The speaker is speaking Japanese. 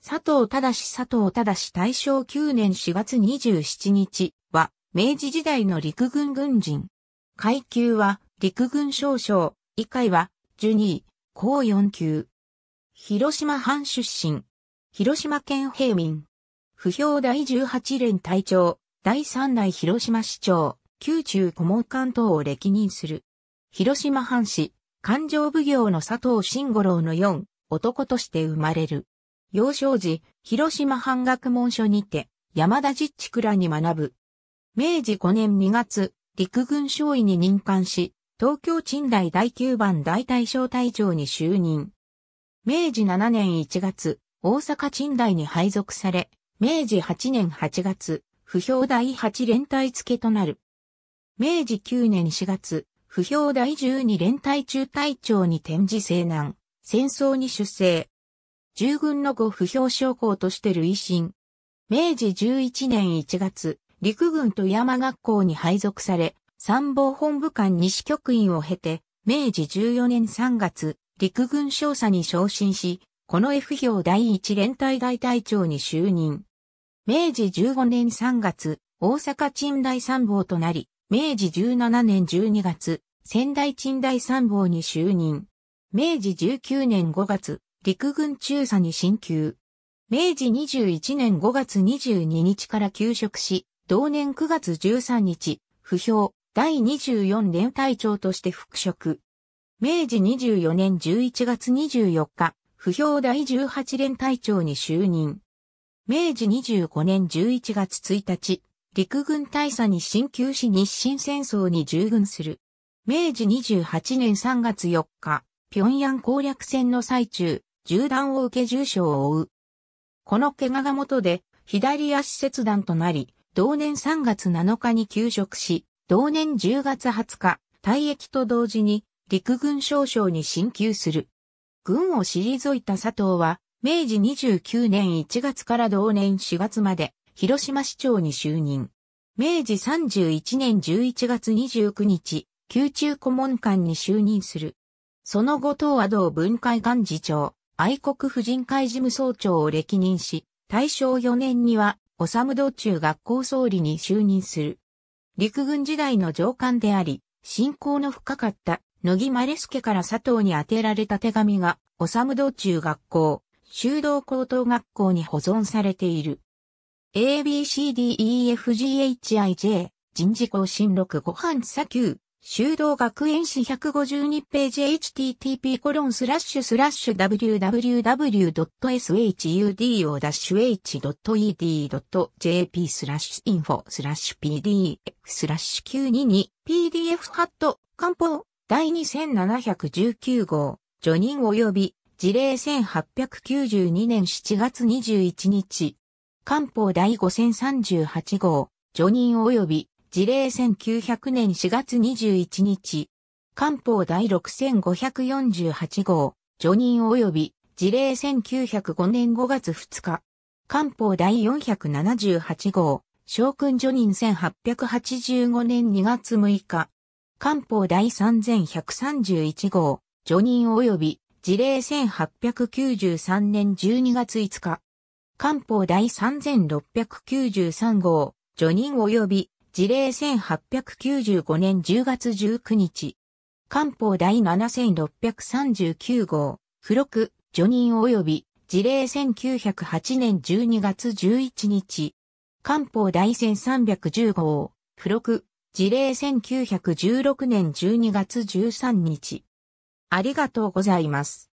佐藤忠佐藤忠大正9年4月27日は、明治時代の陸軍軍人。階級は、陸軍少将、以下は、ジュニー、高4級。広島藩出身。広島県平民。不評第18連隊長、第3代広島市長、宮中顧問官等を歴任する。広島藩士、勘定奉行の佐藤慎五郎の4、男として生まれる。幼少時、広島半学門所にて、山田実地倉に学ぶ。明治5年2月、陸軍少尉に任官し、東京鎮代第9番大隊小隊長に就任。明治7年1月、大阪鎮代に配属され、明治8年8月、不評第8連隊付となる。明治9年4月、不評第12連隊中隊長に転じ西南、戦争に出征。従軍の後不評将校として累進。明治11年1月、陸軍富山学校に配属され、参謀本部官西局員を経て、明治14年3月、陸軍少佐に昇進し、この F 票第一連隊大隊長に就任。明治15年3月、大阪鎮大参謀となり、明治17年12月、仙台鎮大参謀に就任。明治19年5月、陸軍中佐に進級。明治21年5月22日から休職し、同年9月13日、不評、第24連隊長として復職。明治24年11月24日、不評第18連隊長に就任。明治25年11月1日、陸軍大佐に進級し日清戦争に従軍する。明治28年3月4日、平壌攻略戦の最中、銃弾を受け重傷を負う。この怪我が元で、左足切断となり、同年3月7日に休職し、同年10月20日、退役と同時に陸軍少将に進級する。軍を退いた佐藤は、明治29年1月から同年4月まで、広島市長に就任。明治31年11月29日、宮中顧問官に就任する。その後東和道文会館次長、愛国婦人会事務総長を歴任し、大正4年には、おさむ道中学校総理に就任する。陸軍時代の上官であり、信仰の深かった野木マレスケから佐藤に宛てられた手紙が、おさむ道中学校、修道高等学校に保存されている。ABCDEFGHIJ 人事更新6ご飯砂丘修道学園史152ページ http コロンスラッシュスラッシュ www.sudo-h.ed.jp h スラッシュインフォスラッシュ pdf スラッシュ 922pdf ハット漢方第2719号序人及び事例1892年7月21日漢方第5038号序人及び事例1900年4月21日、官報第6548号、除任及び事例1905年5月2日、官報第478号、将軍除任1885年2月6日、官報第3131号、除任及び事例1893年12月5日、官報第3693号、除任及び事例1895年10月19日。官報第7639号、付録、除任及び、事例1908年12月11日。官報第1310号、付録、事例1916年12月13日。ありがとうございます。